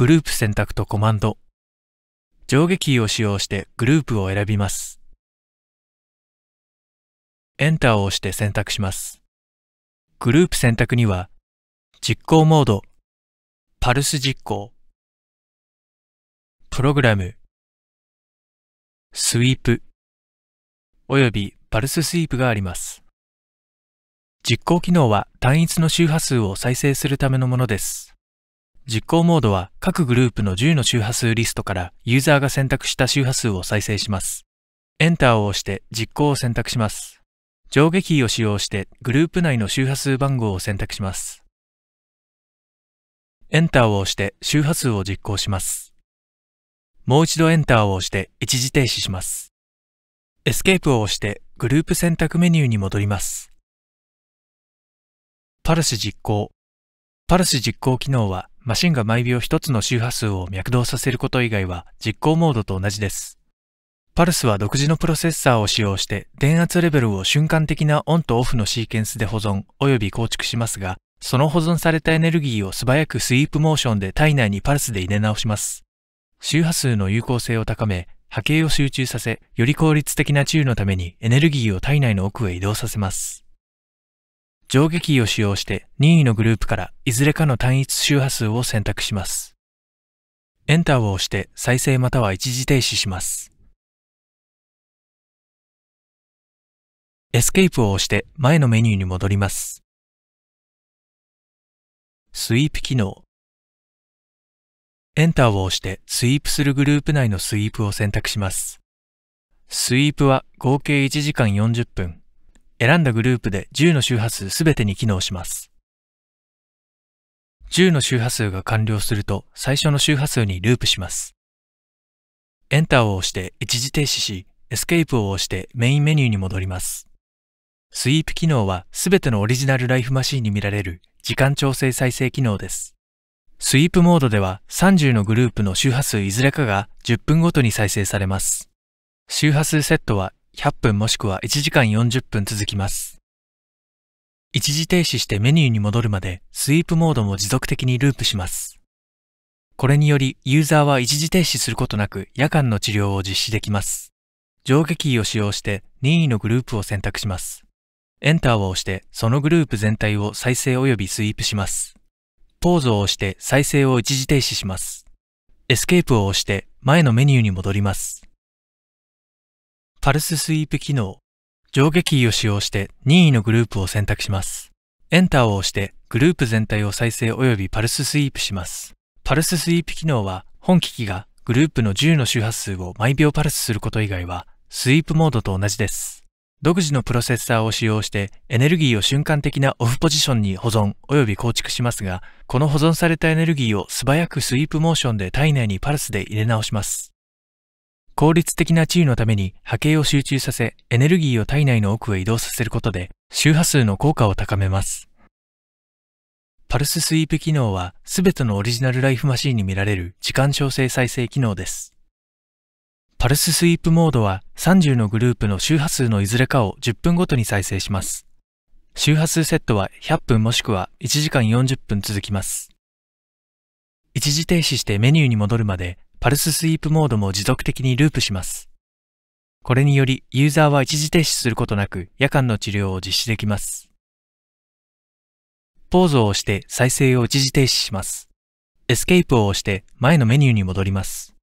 グループ選択とコマンド。上下キーを使用してグループを選びます。Enter を押して選択します。グループ選択には、実行モード、パルス実行、プログラム、スイープ、およびパルススイープがあります。実行機能は単一の周波数を再生するためのものです。実行モードは各グループの10の周波数リストからユーザーが選択した周波数を再生します。Enter を押して実行を選択します。上下キーを使用してグループ内の周波数番号を選択します。Enter を押して周波数を実行します。もう一度 Enter を押して一時停止します。Escape を押してグループ選択メニューに戻ります。パルス実行。パルス実行機能はマシンが毎秒一つの周波数を脈動させること以外は実行モードと同じです。パルスは独自のプロセッサーを使用して電圧レベルを瞬間的なオンとオフのシーケンスで保存及び構築しますが、その保存されたエネルギーを素早くスイープモーションで体内にパルスで入れ直します。周波数の有効性を高め、波形を集中させ、より効率的な治癒のためにエネルギーを体内の奥へ移動させます。上下キーを使用して任意のグループからいずれかの単一周波数を選択します。Enter を押して再生または一時停止します。Escape を押して前のメニューに戻ります。スイープ機能。Enter を押してスイープするグループ内のスイープを選択します。スイープは合計1時間40分。選んだグループで10の周波数すべてに機能します。10の周波数が完了すると最初の周波数にループします。エンターを押して一時停止し、エスケープを押してメインメニューに戻ります。スイープ機能はすべてのオリジナルライフマシーンに見られる時間調整再生機能です。スイープモードでは30のグループの周波数いずれかが10分ごとに再生されます。周波数セットは100分もしくは1時間40分続きます。一時停止してメニューに戻るまでスイープモードも持続的にループします。これによりユーザーは一時停止することなく夜間の治療を実施できます。上下キーを使用して任意のグループを選択します。エンターを押してそのグループ全体を再生及びスイープします。ポーズを押して再生を一時停止します。エスケープを押して前のメニューに戻ります。パルススイープ機能、上下キーを使用して任意のグループを選択します。エンターを押してグループ全体を再生及びパルススイープします。パルススイープ機能は本機器がグループの10の周波数を毎秒パルスすること以外はスイープモードと同じです。独自のプロセッサーを使用してエネルギーを瞬間的なオフポジションに保存及び構築しますが、この保存されたエネルギーを素早くスイープモーションで体内にパルスで入れ直します。効率的な治癒のために波形を集中させ、エネルギーを体内の奥へ移動させることで、周波数の効果を高めます。パルススイープ機能は、すべてのオリジナルライフマシンに見られる時間調整再生機能です。パルススイープモードは、30のグループの周波数のいずれかを10分ごとに再生します。周波数セットは100分もしくは1時間40分続きます。一時停止してメニューに戻るまでパルススイープモードも持続的にループします。これによりユーザーは一時停止することなく夜間の治療を実施できます。ポーズを押して再生を一時停止します。エスケープを押して前のメニューに戻ります。